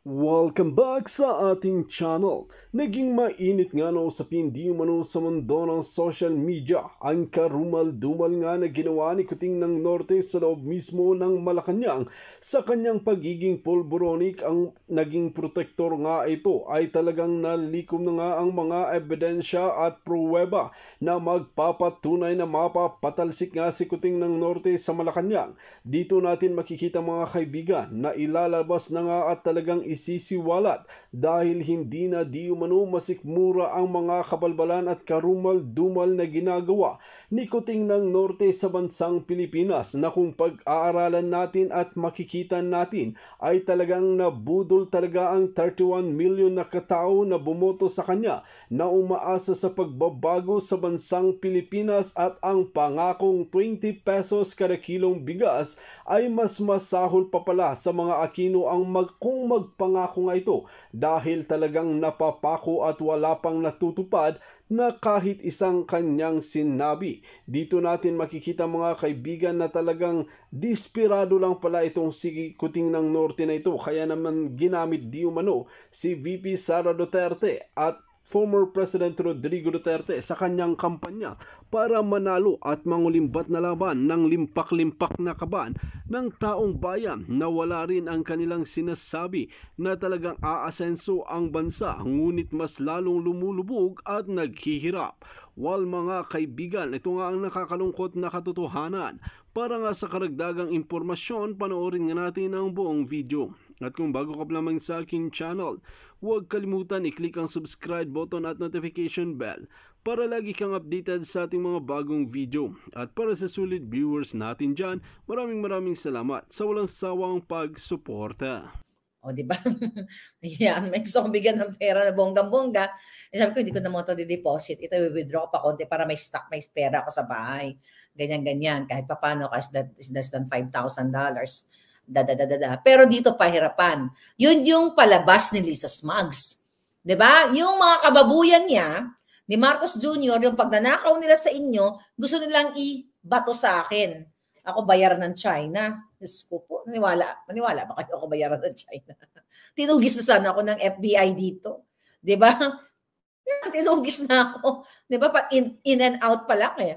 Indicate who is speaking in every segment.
Speaker 1: Welcome back sa ating channel. Naging mainit nga no sa di umano sa mundo ng social media ang karumal-dumal nga na ginawa ni Kuting ng Norte sa loob mismo ng Malacanang. Sa kanyang pagiging polboronic, ang naging protektor nga ito ay talagang nalikom na nga ang mga ebidensya at pruweba na magpapatunay na mapapatalsik nga si Kuting ng Norte sa Malacanang. Dito natin makikita mga kaibigan na ilalabas na nga at talagang isisiwalat dahil hindi na di umano masikmura ang mga kabalbalan at karumal-dumal na ginagawa ni Kuting ng Norte sa bansang Pilipinas na kung pag-aaralan natin at makikita natin ay talagang nabudol talaga ang 31 million na katao na bumoto sa kanya na umaasa sa pagbabago sa bansang Pilipinas at ang pangakong 20 pesos kada kilong bigas ay mas masahol pa pala sa mga Aquino ang mag kung magpangako nga ito dahil talagang napapako at wala pang natutupad na kahit isang kanyang sinabi. Dito natin makikita mga kaibigan na talagang desperado lang pala itong sikuting ng norte na ito. Kaya naman ginamit di umano si VP Sara Duterte at former President Rodrigo Duterte sa kanyang kampanya para manalo at mangulimbat na laban ng limpak-limpak na kaban ng taong bayan na wala rin ang kanilang sinasabi na talagang aasenso ang bansa ngunit mas lalong lumulubog at naghihirap. Wal mga kaibigan, ito nga ang nakakalungkot na katotohanan. Para nga sa karagdagang impormasyon, panoorin nga natin ang buong video. At kung bago ka lamang sa aking channel, huwag kalimutan i-click ang subscribe button at notification bell para lagi kang updated sa ating mga bagong video. At para sa sulit viewers natin dyan, maraming maraming salamat sa walang sawang pagsuporta. O,
Speaker 2: di ba? Yan, may gusto kong bigyan ng pera na bonggang-bongga. E eh, sabi ko, hindi ko na mo ito di-deposit. Ito, i-withdraw pa konti para may stock, may pera ako sa bahay. Ganyan-ganyan. Kahit pa paano, kahit that is less than $5,000. da. Pero dito pahirapan. Yun yung palabas ni Lisa Smugs. Di ba? Yung mga kababuyan niya, ni Marcos Jr., yung pagnanakaw nila sa inyo, gusto nilang ibato sa akin ako bayar ng China. Diyos ko po, maniwala, maniwala ba kayo ako bayaran ng China? Tinugis na sana ako ng FBI dito. Di ba? Tinugis na ako. Di ba? Pa, in, in and out pa lang eh.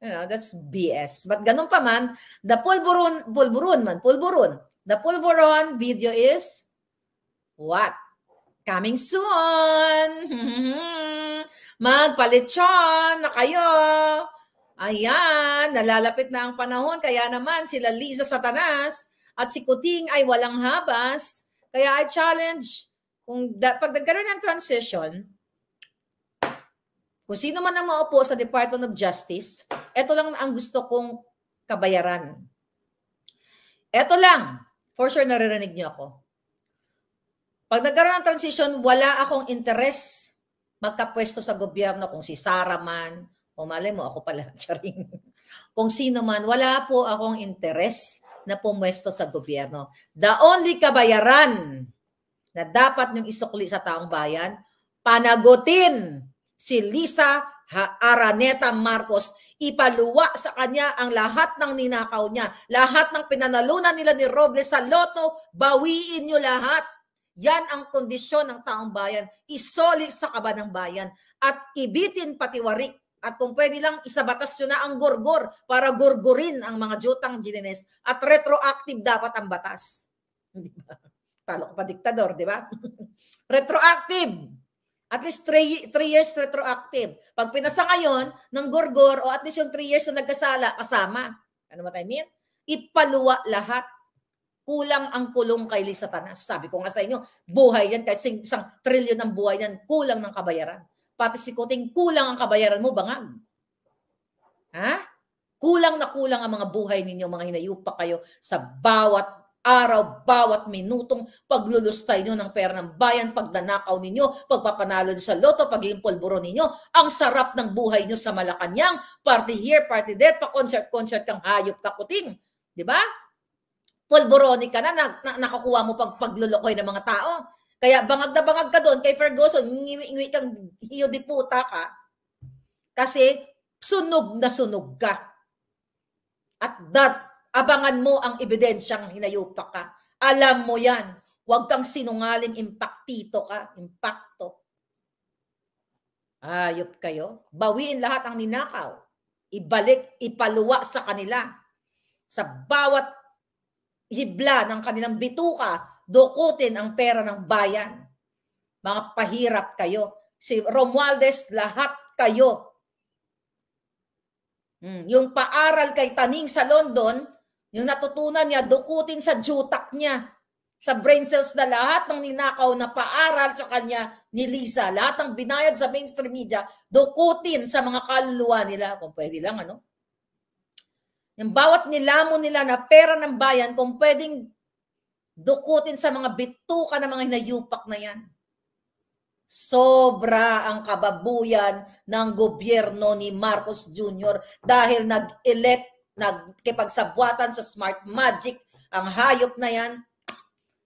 Speaker 2: You know, that's BS. But ganun pa man, the pulburon, pulburon man, pulburon. The pulburon video is what? Coming soon! Magpalit Magpalitsyon na kayo! Ayan, nalalapit na ang panahon kaya naman sila Liza Satanas at si Kuting ay walang habas. Kaya I challenge kung da- pag nagkaroon ng transition, kung sino man ang maupo sa Department of Justice, ito lang ang gusto kong kabayaran. Ito lang. For sure naririnig niyo ako. Pag nagkaroon ng transition, wala akong interes magkapwesto sa gobyerno kung si Sara man, o malay mo, ako pala, charing. Kung sino man, wala po akong interes na pumwesto sa gobyerno. The only kabayaran na dapat niyong isukli sa taong bayan, panagutin si Lisa Araneta Marcos. Ipaluwa sa kanya ang lahat ng ninakaw niya, lahat ng pinanalunan nila ni Robles sa loto, bawiin niyo lahat. Yan ang kondisyon ng taong bayan. Isolik sa kaba ng bayan at ibitin patiwarik at kung pwede lang, isabatas yun na ang gorgor para gorgorin ang mga jotang ginines at retroactive dapat ang batas. Di ba? Talo ko pa diktador, di ba? retroactive. At least 3 years retroactive. Pag pinasa ngayon ng gorgor o at least yung 3 years na nagkasala, kasama. Ano ba I mean? Ipaluwa lahat. Kulang ang kulong kay Lisa Tanas. Sabi ko nga sa inyo, buhay yan, kahit isang trilyon ang buhay yan, kulang ng kabayaran pati sikuting kulang ang kabayaran mo, bangag. Ha? Kulang na kulang ang mga buhay ninyo, mga hinayupa kayo sa bawat araw, bawat minutong paglulustay nyo ng pera ng bayan, pagdanakaw ninyo, pagpapanalo nyo sa loto, pagiging polburo ninyo, ang sarap ng buhay nyo sa Malacanang, party here, party there, pa-concert-concert kang hayop kaputing. Di ba? Polboroni ka na, na, na, nakakuha mo pag paglulokoy ng mga tao kaya bangag na bangag ka doon kay Ferguson, ngiwi-ngiwi kang hiyo di puta ka. Kasi sunog na sunog ka. At that, abangan mo ang ebidensyang hinayupa ka. Alam mo yan. Huwag kang sinungaling impaktito ka. Impacto. Ayop kayo. Bawiin lahat ang ninakaw. Ibalik, ipaluwa sa kanila. Sa bawat hibla ng kanilang bituka, dukutin ang pera ng bayan. Mga pahirap kayo. Si Romualdez, lahat kayo. Hmm. Yung paaral kay Taning sa London, yung natutunan niya, dukutin sa jutak niya. Sa brain cells na lahat ng ninakaw na paaral sa kanya ni Lisa. Lahat ng binayad sa mainstream media, dukutin sa mga kaluluwa nila. Kung pwede lang, ano? Yung bawat nilamon nila na pera ng bayan, kung pwedeng dukutin sa mga bituka ng mga nayupak na yan. Sobra ang kababuyan ng gobyerno ni Marcos Jr. dahil nag-elect, nagkipagsabwatan sa smart magic ang hayop na yan.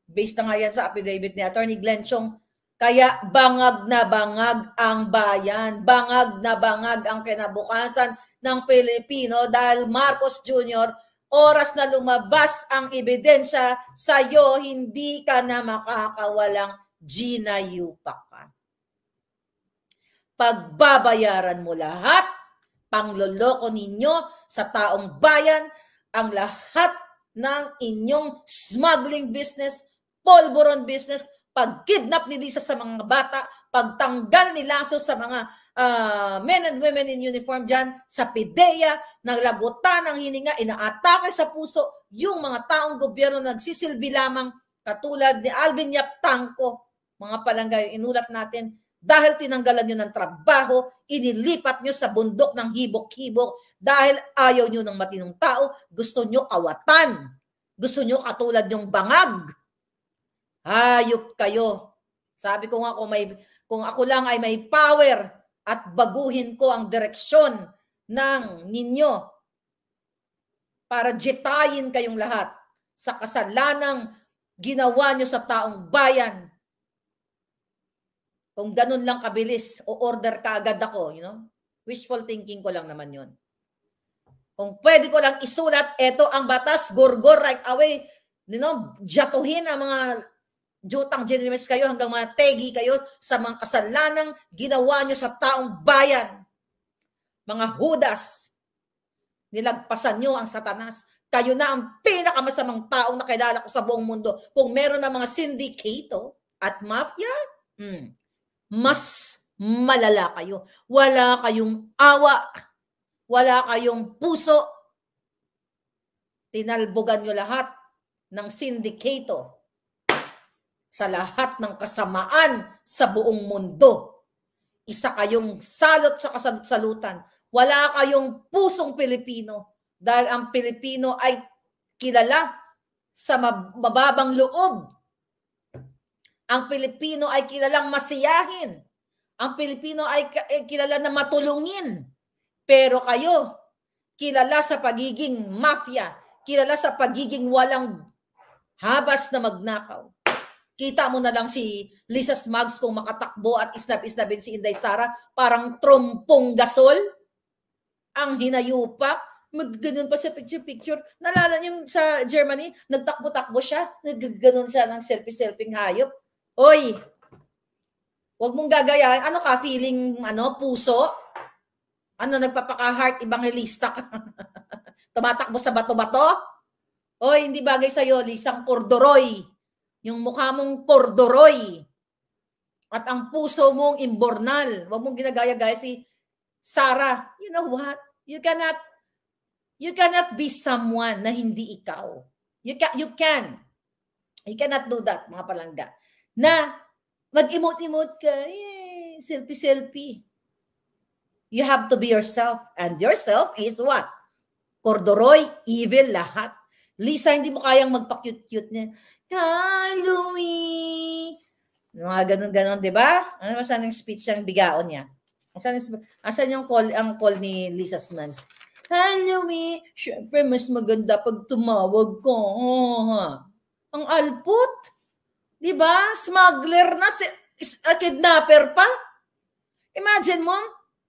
Speaker 2: Based na nga yan sa affidavit ni Attorney Glenn Chong. Kaya bangag na bangag ang bayan, bangag na bangag ang kinabukasan ng Pilipino dahil Marcos Jr oras na lumabas ang ebidensya sa'yo, hindi ka na makakawalang Gina Yupak Pagbabayaran mo lahat, pangloloko ninyo sa taong bayan, ang lahat ng inyong smuggling business, polvoron business, pagkidnap ni Lisa sa mga bata, pagtanggal ni Lasso sa mga uh, men and women in uniform dyan, sa pideya, naglagutan ng hininga, inaatake sa puso yung mga taong gobyerno nagsisilbi lamang katulad ni Alvin Yap Tangko, mga palanggay, inulat natin, dahil tinanggalan nyo ng trabaho, inilipat nyo sa bundok ng hibok-hibok dahil ayaw nyo ng matinong tao, gusto nyo kawatan, gusto nyo katulad yung bangag, Hayop kayo. Sabi ko nga kung, may, kung ako lang ay may power at baguhin ko ang direksyon ng ninyo para jetayin kayong lahat sa kasalanang ginawa nyo sa taong bayan. Kung ganun lang kabilis, o order ka agad ako, you know? Wishful thinking ko lang naman yon. Kung pwede ko lang isulat, eto ang batas, gorgor right away, you know, jatuhin ang mga Jutang generous kayo hanggang mga tegi kayo sa mga kasalanang ginawa nyo sa taong bayan. Mga Judas, nilagpasan nyo ang satanas. Kayo na ang pinakamasamang taong nakilala ko sa buong mundo. Kung meron na mga sindikato at mafia, mm, mas malala kayo. Wala kayong awa. Wala kayong puso. Tinalbogan nyo lahat ng sindikato sa lahat ng kasamaan sa buong mundo. Isa kayong salot sa kasalut Wala kayong pusong Pilipino dahil ang Pilipino ay kilala sa mababang loob. Ang Pilipino ay kilalang masiyahin. Ang Pilipino ay eh, kilala na matulungin. Pero kayo, kilala sa pagiging mafia, kilala sa pagiging walang habas na magnakaw. Kita mo na lang si Lisa Smugs kung makatakbo at isnab-isnabin si Inday Sara, parang trompong gasol. Ang hinayupak. Magganon pa siya picture-picture. Nalala yung sa Germany, nagtakbo-takbo siya. Nagganon siya ng selfie-selfing hayop. Oy! Huwag mong gagayahin. Ano ka? Feeling ano, puso? Ano, nagpapaka-heart evangelista ka? Tumatakbo sa bato-bato? Oy, hindi bagay sa'yo, Lisang Cordoroy. Yung mukha mong corduroy at ang puso mong imbornal. Huwag mong ginagaya-gaya si Sarah. You know what? You cannot you cannot be someone na hindi ikaw. You can, you can. You cannot do that, mga palangga. Na mag-emote-emote ka, yay, selfie-selfie. You have to be yourself. And yourself is what? Corduroy, evil, lahat. Lisa, hindi mo kayang magpa-cute-cute niya. Halloween. Mga ganun-ganun, di ba? Ano masan yung speech ang bigaon niya? Asan, asan yung call, ang call ni Lisa Smans? Halloween, syempre mas maganda pag tumawag ko. Oh, Ang alput. Di ba? Smuggler na, si, is, uh, kidnapper pa. Imagine mo,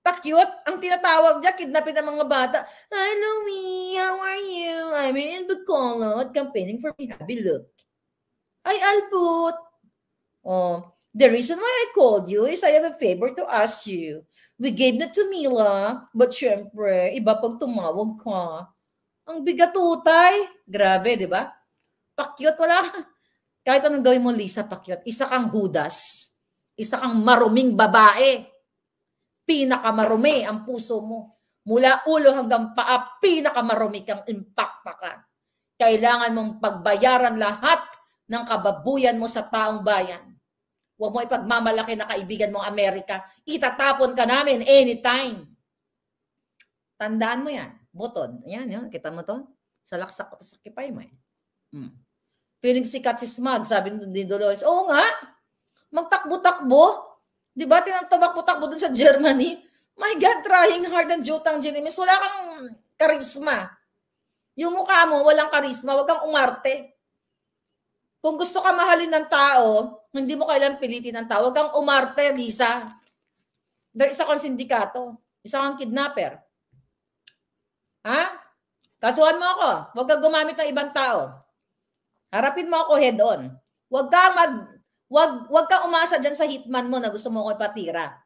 Speaker 2: pakyut, ang tinatawag niya, kidnapin ng mga bata. Hello, me. how are you? I'm in Bacolod, campaigning for me. Happy look. Ay, Albut. Oh, the reason why I called you is I have a favor to ask you. We gave na to Mila, but syempre, iba pag tumawag ka. Ang bigatutay. Grabe, di ba? Pakyot, wala. Kahit anong gawin mo, Lisa, pakyot. Isa kang hudas. Isa kang maruming babae. Pinakamarumi ang puso mo. Mula ulo hanggang paa, pinakamarumi kang impakta ka. Kailangan mong pagbayaran lahat ng kababuyan mo sa taong bayan. Huwag mo ipagmamalaki na kaibigan mong Amerika. Itatapon ka namin anytime. Tandaan mo yan. Butod. Ayan, yun. Kita mo to? Salaksak ko to sa kipay mo eh. Hmm. Feeling sikat si Smag, sabi ni Dolores. Oo nga. Magtakbo-takbo. Di ba? Tinatubak-takbo dun sa Germany. My God, trying hard and jutang Jeremy. Wala kang karisma. Yung mukha mo, walang karisma. Huwag kang umarte. Kung gusto ka mahalin ng tao, hindi mo kailan pilitin ng tao. Huwag kang umarte, Lisa. Dahil isa kang sindikato. Isa kang kidnapper. Ha? Kasuhan mo ako. Huwag kang gumamit ng ibang tao. Harapin mo ako head on. Huwag kang mag Huwag, huwag kang umasa diyan sa hitman mo na gusto mo ko ipatira.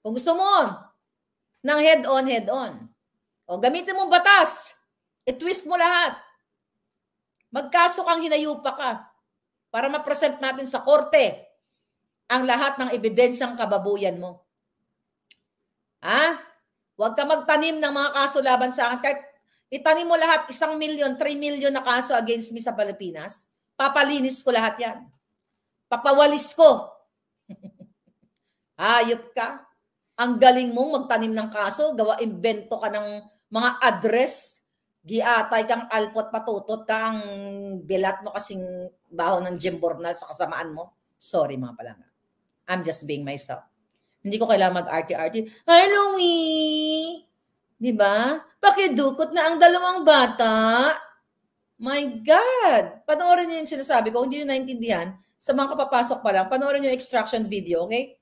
Speaker 2: Kung gusto mo ng head on head on. O gamitin mo batas. I-twist mo lahat. Magkaso kang hinayupa ka para ma-present natin sa korte ang lahat ng ebidensyang kababuyan mo. Ha? Huwag ka magtanim ng mga kaso laban sa akin. Kahit itanim mo lahat, isang milyon, three milyon na kaso against me sa Pilipinas, papalinis ko lahat yan. Papawalis ko. Hayop ka. Ang galing mong magtanim ng kaso, gawa, invento ka ng mga address, giatay kang alpot patutot kang bilat mo kasing baho ng Jim Bornal sa kasamaan mo. Sorry mga palanga. I'm just being myself. Hindi ko kailangan mag-arty-arty. Hi, Louie! Di ba? Pakidukot na ang dalawang bata. My God! Panoorin niyo yung sinasabi ko. Kung hindi niyo naintindihan, sa mga kapapasok pa lang, panoorin niyo yung extraction video, okay?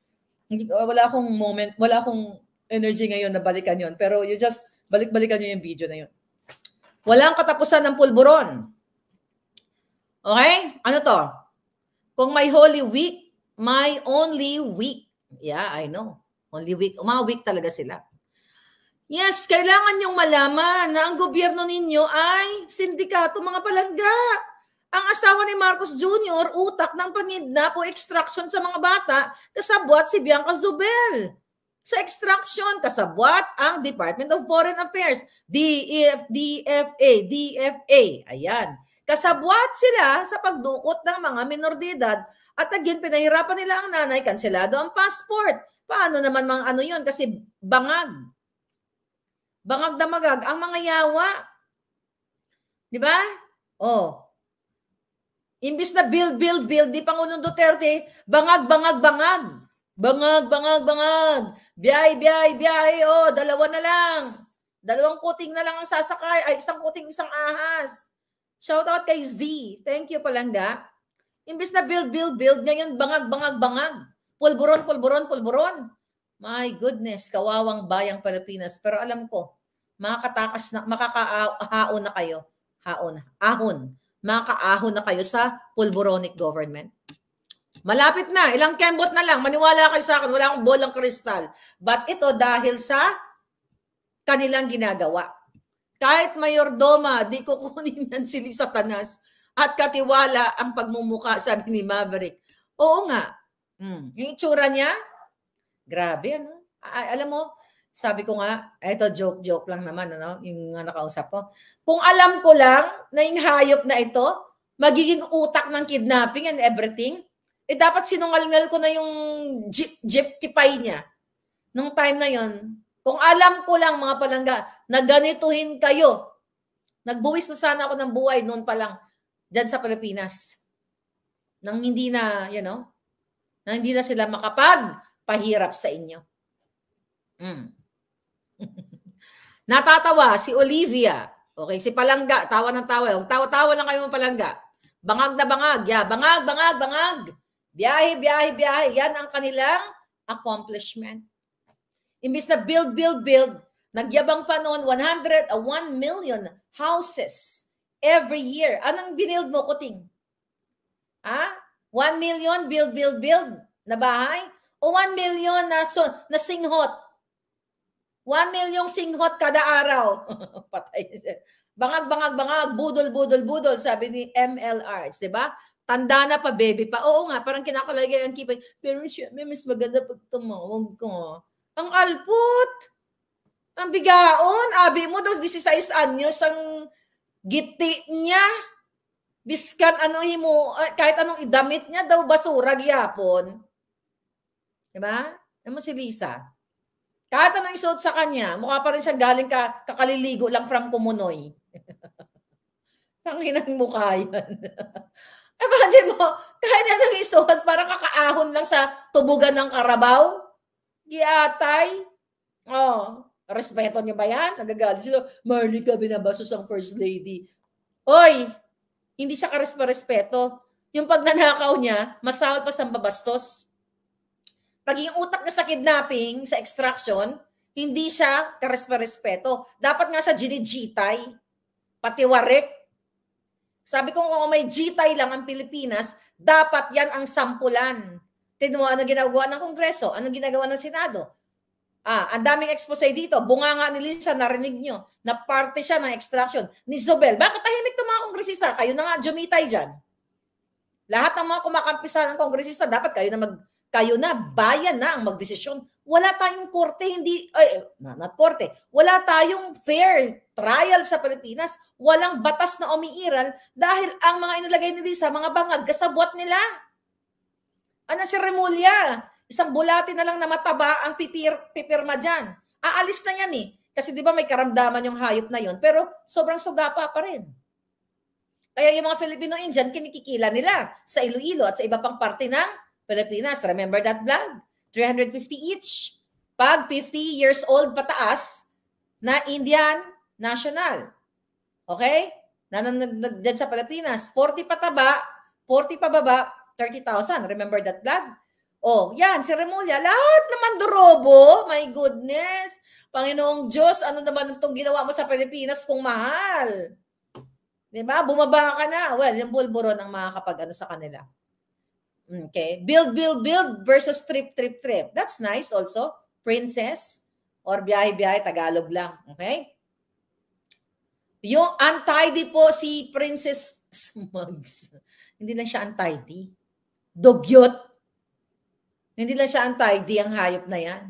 Speaker 2: Uh, wala akong moment, wala akong energy ngayon na balikan yon Pero you just, balik-balikan niyo yung video na yun. Walang katapusan ng pulburon. Okay? Ano to? Kung may Holy Week, my only week. Yeah, I know. Only week. Mga week talaga sila. Yes, kailangan niyong malaman na ang gobyerno ninyo ay sindikato mga palangga. Ang asawa ni Marcos Jr., utak ng pangidnap po extraction sa mga bata, kasabwat si Bianca Zubel. So extraction kasabwat ang Department of Foreign Affairs, DEF, DFA, DFA. Ayan. Kasabwat sila sa pagdukot ng mga minor de edad at again, pinahirapan nila ang nanay, kanselado ang passport. Paano naman mga ano yon Kasi bangag. Bangag na magag. Ang mga yawa. Di ba? Oh. Imbis na build, build, build, di Pangulong Duterte, bangag, bangag, bangag. Bangag, bangag, bangag. Biyay, biyay, biyay. O, oh, dalawa na lang. Dalawang kuting na lang ang sasakay. Ay, isang kuting, isang ahas. Shout out kay Z. Thank you, Palangga. Imbis na build, build, build, ngayon bangag, bangag, bangag. Pulburon, pulburon, pulburon. My goodness, kawawang bayang Pilipinas. Pero alam ko, makakatakas na, makakaahon na kayo. Haon, ahon. Makakaahon na kayo sa pulburonic government. Malapit na. Ilang kembot na lang. Maniwala kayo sa akin. Wala akong bolang kristal. But ito dahil sa kanilang ginagawa. Kahit mayordoma, di kukunin yan sili satanas at katiwala ang pagmumuka, sabi ni Maverick. Oo nga. Mm. Yung itsura niya, grabe ano. A- alam mo, sabi ko nga, eto joke-joke lang naman, ano, yung nga nakausap ko. Kung alam ko lang na inhayop na ito, magiging utak ng kidnapping and everything, eh dapat sinungalingal ko na yung jeep, jeep kipay niya. Nung time na yon, kung alam ko lang mga palangga, naganituhin kayo. Nagbuwis na sana ako ng buhay noon pa lang dyan sa Pilipinas. Nang hindi na, you know, nang hindi na sila makapag pahirap sa inyo. Mm. Natatawa si Olivia. Okay, si Palangga, tawa ng tawa. Huwag tawa-tawa lang kayo ng Palangga. Bangag na bangag. Yeah, bangag, bangag, bangag. Biyahe, biyahe, biyahe. Yan ang kanilang accomplishment. Imbis na build, build, build, nagyabang pa noon 100 a 1 million houses every year. Anong binild mo, kuting? Ha? 1 million build, build, build na bahay? O 1 million na, so, na singhot? 1 million singhot kada araw. Patay siya. Bangag, bangag, bangag, budol, budol, budol, sabi ni MLR. Di ba? Tanda na pa, baby pa. Oo nga, parang kinakalagay ang kipay. Pero syempre, mas maganda pag tumawag ko. Ang alput! Ang bigaon! Abi mo, tapos 16 anyos ang giti niya. Biskan ano himo, kahit anong idamit niya daw basura gyapon. Diba? Ano mo si Lisa? Kahit anong isuot sa kanya, mukha pa rin siya galing ka, kakaliligo lang from Kumunoy. Tanginang mukha yan. Imagine mo, kahit anong isuot, parang kakaahon lang sa tubugan ng karabaw. Giatay. Oh, respeto niyo ba yan? Nagagalit sila. Marley ka, binabasos ang first lady. Oy, hindi siya karespa-respeto. Yung pagnanakaw niya, masahol pa sa babastos. Pag yung utak niya sa kidnapping, sa extraction, hindi siya karespa-respeto. Dapat nga siya ginigitay, patiwarek, sabi ko kung may g lang ang Pilipinas, dapat yan ang sampulan. Tignan mo ano ginagawa ng Kongreso, ano ginagawa ng Senado. Ah, ang daming expose dito. Bunga nga ni Lisa, narinig nyo, na parte siya ng extraction ni Zobel. Bakit tahimik itong mga kongresista? Kayo na nga jumitay dyan. Lahat ng mga kumakampisa ng kongresista, dapat kayo na mag, kayo na, bayan na ang magdesisyon. Wala tayong korte, hindi, ay, not korte, wala tayong fair trial sa Pilipinas, walang batas na umiiral dahil ang mga inilagay nila sa mga bangag, kasabwat nila. Ano si Remulla? Isang bulati na lang na mataba ang pipir, pipirma dyan. Aalis na yan eh. Kasi di ba may karamdaman yung hayop na yon pero sobrang sugapa pa rin. Kaya yung mga Filipino-Indian, kinikikila nila sa Iloilo at sa iba pang parte ng Pilipinas. Remember that vlog? 350 each. Pag 50 years old pataas na Indian, national. Okay? Na nagdyan sa Pilipinas, 40 pataba, 40 pababa, 30,000. Remember that, Vlad? Oh, yan, si Remulla, lahat naman durobo. My goodness. Panginoong Diyos, ano naman itong ginawa mo sa Pilipinas kung mahal? Di ba? Bumaba ka na. Well, yung bulburo ng mga kapag ano sa kanila. Okay. Build, build, build versus trip, trip, trip. That's nice also. Princess or biyahe-biyahe, Tagalog lang. Okay? Yung untidy po si Princess Smugs. Hindi lang siya untidy. Dogyot. Hindi lang siya untidy ang hayop na yan.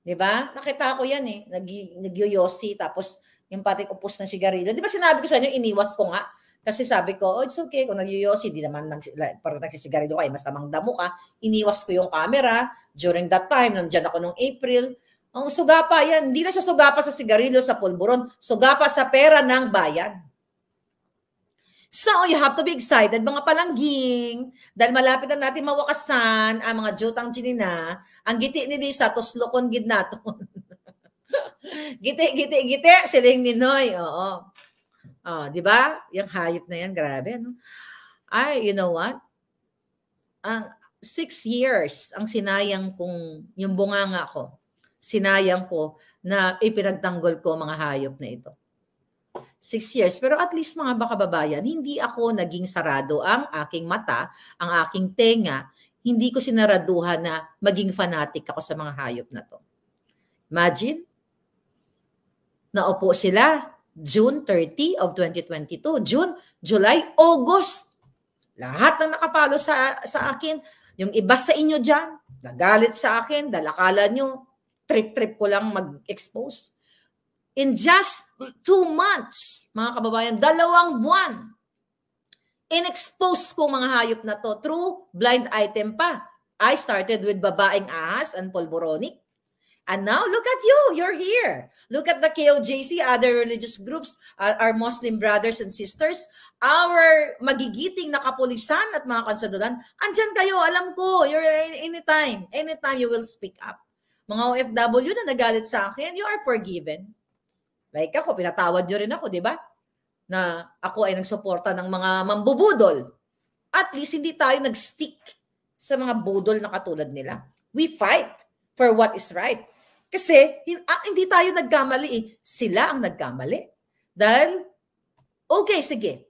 Speaker 2: Di ba? Nakita ko yan eh. Nag, nagyoyosi tapos yung pati upos ng sigarilyo. Di ba sinabi ko sa inyo, iniwas ko nga. Kasi sabi ko, oh, it's okay, kung nagyoyosi, di naman nag, parang nagsisigarilyo kayo, eh, masamang damo ka. Iniwas ko yung camera during that time, nandiyan ako nung April. Ang sugapa yan, hindi na siya sugapa sa sigarilyo, sa pulburon, sugapa sa pera ng bayad. So, you have to be excited mga palangging dahil malapit na natin mawakasan ang mga jutang ginina. Ang giti ni di sa tuslokon gid nato giti, giti, giti, siling ni Noy. Oo. Oh, di ba? Yung hayop na yan, grabe. No? Ay, you know what? Ang six years ang sinayang kong yung bunga bunganga ko sinayang ko na ipinagtanggol ko mga hayop na ito. Six years. Pero at least mga bakababayan, hindi ako naging sarado ang aking mata, ang aking tenga. Hindi ko sinaraduhan na maging fanatic ako sa mga hayop na to. Imagine, naupo sila June 30 of 2022. June, July, August. Lahat na nakapalo sa, sa akin. Yung iba sa inyo dyan, nagalit sa akin, dalakala nyo, trip-trip ko lang mag-expose. In just two months, mga kababayan, dalawang buwan, in-expose ko mga hayop na to through blind item pa. I started with babaeng ahas and polboronic. And now, look at you. You're here. Look at the KOJC, other religious groups, uh, our Muslim brothers and sisters, our magigiting na kapulisan at mga konsadulan. Andyan kayo. Alam ko. You're anytime. Anytime you will speak up mga OFW na nagalit sa akin, you are forgiven. Like ako, pinatawad nyo rin ako, di ba? Na ako ay nagsuporta ng mga mambubudol. At least hindi tayo nag-stick sa mga budol na katulad nila. We fight for what is right. Kasi ah, hindi tayo nagkamali eh. Sila ang nagkamali. Dahil, okay, sige.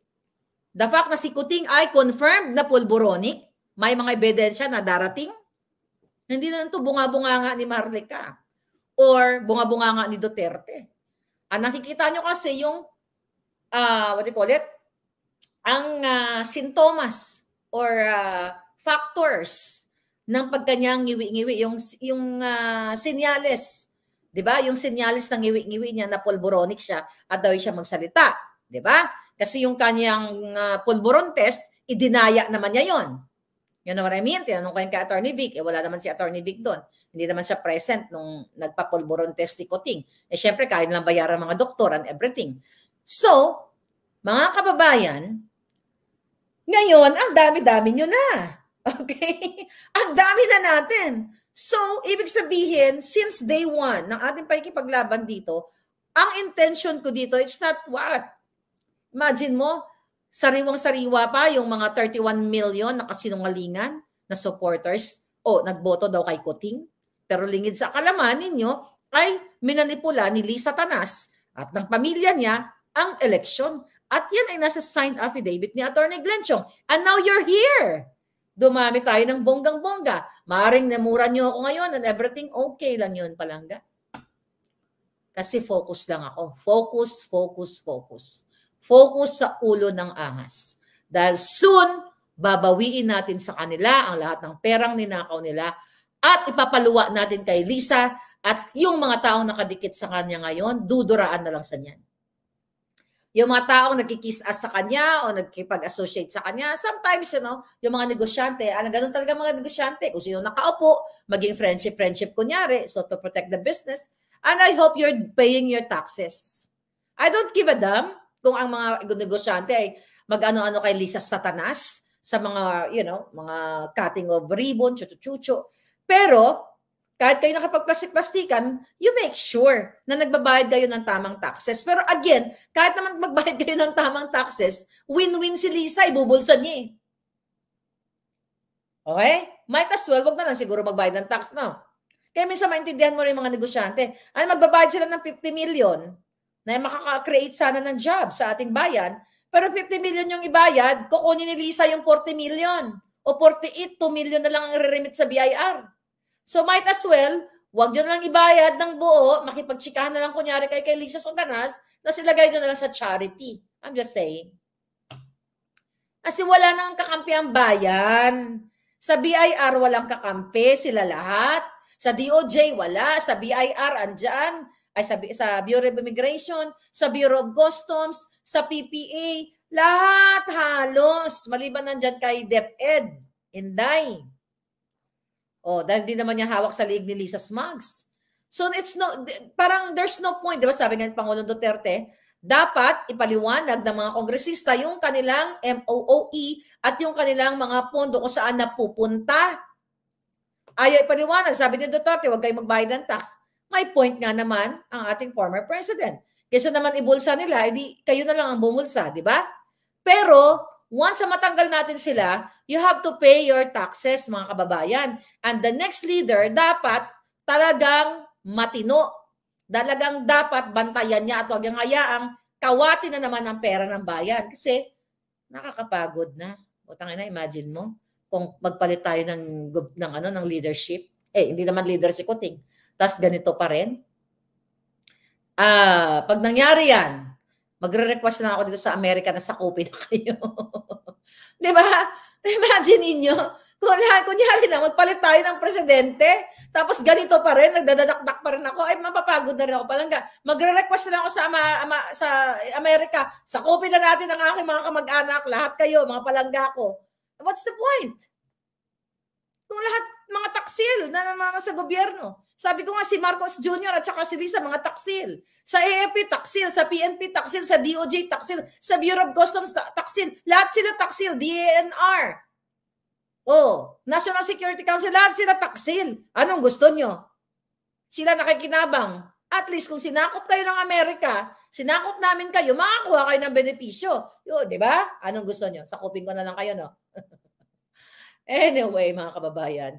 Speaker 2: The fact na si Kuting ay confirmed na pulboronic, may mga ebidensya na darating, hindi na ito bunga-bunga nga ni Marlica or bunga-bunga nga ni Duterte. Ang nakikita nyo kasi yung, uh, what do you call it? Ang uh, sintomas or uh, factors ng pagkanyang ngiwi-ngiwi, yung, yung uh, sinyales. Di ba? Yung sinyales ng ngiwi-ngiwi niya na pulboronic siya at daw siya magsalita. Di ba? Kasi yung kanyang uh, pulboron test, idinaya naman niya yon. You know what I mean? Tinanong ko yun kay Attorney Vic. Eh, wala naman si Attorney Vic doon. Hindi naman siya present nung nagpapulburon testikoting. Eh, syempre, kaya nilang bayaran mga doktor and everything. So, mga kababayan, ngayon, ang dami-dami nyo na. Okay? ang dami na natin. So, ibig sabihin, since day one ng ating pakikipaglaban dito, ang intention ko dito, it's not what? Imagine mo, sariwang-sariwa pa yung mga 31 million na kasinungalingan na supporters o oh, nagboto daw kay Kuting. Pero lingid sa kalaman ninyo ay minanipula ni Lisa Tanas at ng pamilya niya ang eleksyon. At yan ay nasa signed affidavit ni Attorney Glenchong. And now you're here! Dumami tayo ng bonggang-bongga. Maring namura niyo ako ngayon and everything okay lang yun palangga. Kasi focus lang ako. Focus, focus, focus. Focus sa ulo ng ahas. Dahil soon, babawiin natin sa kanila ang lahat ng perang ninakaw nila at ipapaluwa natin kay Lisa at yung mga taong nakadikit sa kanya ngayon, duduraan na lang sa niyan. Yung mga taong nagkikiss as sa kanya o nagkipag-associate sa kanya, sometimes, you know, yung mga negosyante, ano, ganun talaga mga negosyante. Kung sino nakaupo, maging friendship-friendship kunyari, so to protect the business. And I hope you're paying your taxes. I don't give a damn kung ang mga negosyante ay mag-ano-ano kay Lisa Satanas sa mga, you know, mga cutting of ribbon, chuchuchucho. Pero, kahit kayo nakapagplastik-plastikan, you make sure na nagbabayad kayo ng tamang taxes. Pero again, kahit naman magbayad kayo ng tamang taxes, win-win si Lisa, ibubulsa niya eh. Okay? Might as well, wag na lang siguro magbayad ng tax, no? Kaya minsan maintindihan mo rin yung mga negosyante. Ano, magbabayad sila ng 50 million, na makaka-create sana ng job sa ating bayan, pero 50 million yung ibayad, kukunin ni Lisa yung 40 million o 48, million na lang ang re-remit sa BIR. So might as well, wag nyo lang ibayad ng buo, makipagtsikahan na lang kunyari kay, kay Lisa Satanas, na silagay nyo na lang sa charity. I'm just saying. Kasi wala nang kakampi ang bayan. Sa BIR, walang kakampi, sila lahat. Sa DOJ, wala. Sa BIR, andyan ay sa, sa Bureau of Immigration, sa Bureau of Customs, sa PPA, lahat halos, maliban nandyan kay DepEd, Inday. O, oh, dahil di naman niya hawak sa liig ni Lisa Smugs. So it's no, parang there's no point, di ba sabi nga ni Pangulong Duterte, dapat ipaliwanag ng mga kongresista yung kanilang MOOE at yung kanilang mga pondo kung saan napupunta. Ayaw ipaliwanag. Sabi ni Duterte, huwag kayong magbayad ng tax may point nga naman ang ating former president. Kesa naman ibulsa nila, edi kayo na lang ang bumulsa, di ba? Pero once na matanggal natin sila, you have to pay your taxes, mga kababayan. And the next leader dapat talagang matino. Talagang dapat bantayan niya at huwag niyang hayaang kawati na naman ang pera ng bayan. Kasi nakakapagod na. O na, imagine mo kung magpalit tayo ng, ng, ano, ng leadership. Eh, hindi naman leadership kuting tas ganito pa rin. Ah, uh, pag nangyari yan, magre-request na ako dito sa Amerika na sakupin na kayo. Di ba? Imagine ninyo, kung kunyari na, magpalit tayo ng presidente, tapos ganito pa rin, nagdadadakdak pa rin ako, ay mapapagod na rin ako palangga. Magre-request na ako sa, ama, ama, sa Amerika, sakupin na natin ang aking mga kamag-anak, lahat kayo, mga palangga ko. What's the point? Kung lahat mga taksil na, na, sa gobyerno, sabi ko nga si Marcos Jr. at saka si Risa, mga taksil. Sa AFP, taksil. Sa PNP, taksil. Sa DOJ, taksil. Sa Bureau of Customs, taksil. Lahat sila taksil. DANR. Oh, National Security Council, lahat sila taksil. Anong gusto nyo? Sila nakikinabang. At least kung sinakop kayo ng Amerika, sinakop namin kayo, makakuha kayo ng benepisyo. Yo, di ba? Anong gusto nyo? Sakupin ko na lang kayo, no? anyway, mga kababayan.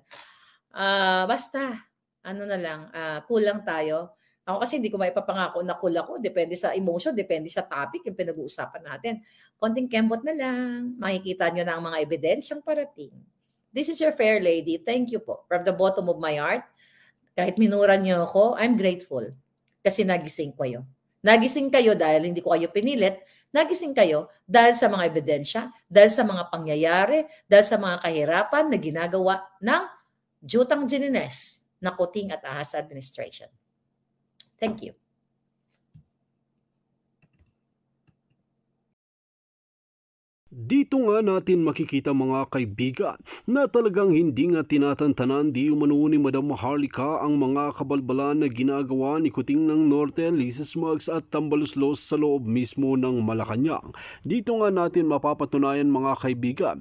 Speaker 2: Uh, basta, ano na lang, uh, cool tayo. Ako kasi hindi ko maipapangako na cool ako. Depende sa emotion, depende sa topic yung pinag-uusapan natin. Konting kembot na lang. Makikita nyo na ang mga ebidensyang parating. This is your fair lady. Thank you po. From the bottom of my heart, kahit minura nyo ako, I'm grateful. Kasi nagising ko yun. Nagising kayo dahil hindi ko kayo pinilit. Nagising kayo dahil sa mga ebidensya, dahil sa mga pangyayari, dahil sa mga kahirapan na ginagawa ng Jutang Ginines na Kuting at Ahas Administration. Thank you.
Speaker 1: Dito nga natin makikita mga kaibigan na talagang hindi nga tinatantanan di umano ni Madam Maharlika ang mga kabalbalan na ginagawa ni Kuting ng Norte, Lisa Smugs at Tambaluslos sa loob mismo ng Malacanang. Dito nga natin mapapatunayan mga kaibigan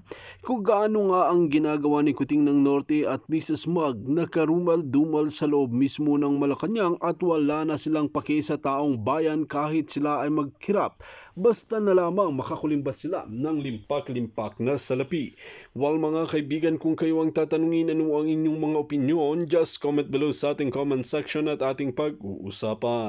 Speaker 1: kung gaano nga ang ginagawa ni Kuting ng Norte at Lisa Smug na karumal-dumal sa loob mismo ng Malacanang at wala na silang pake sa taong bayan kahit sila ay magkirap basta na lamang makakulimbas sila ng limpak-limpak na salapi. While mga kaibigan kung kayo ang tatanungin ano ang inyong mga opinyon, just comment below sa ating comment section at ating pag-uusapan.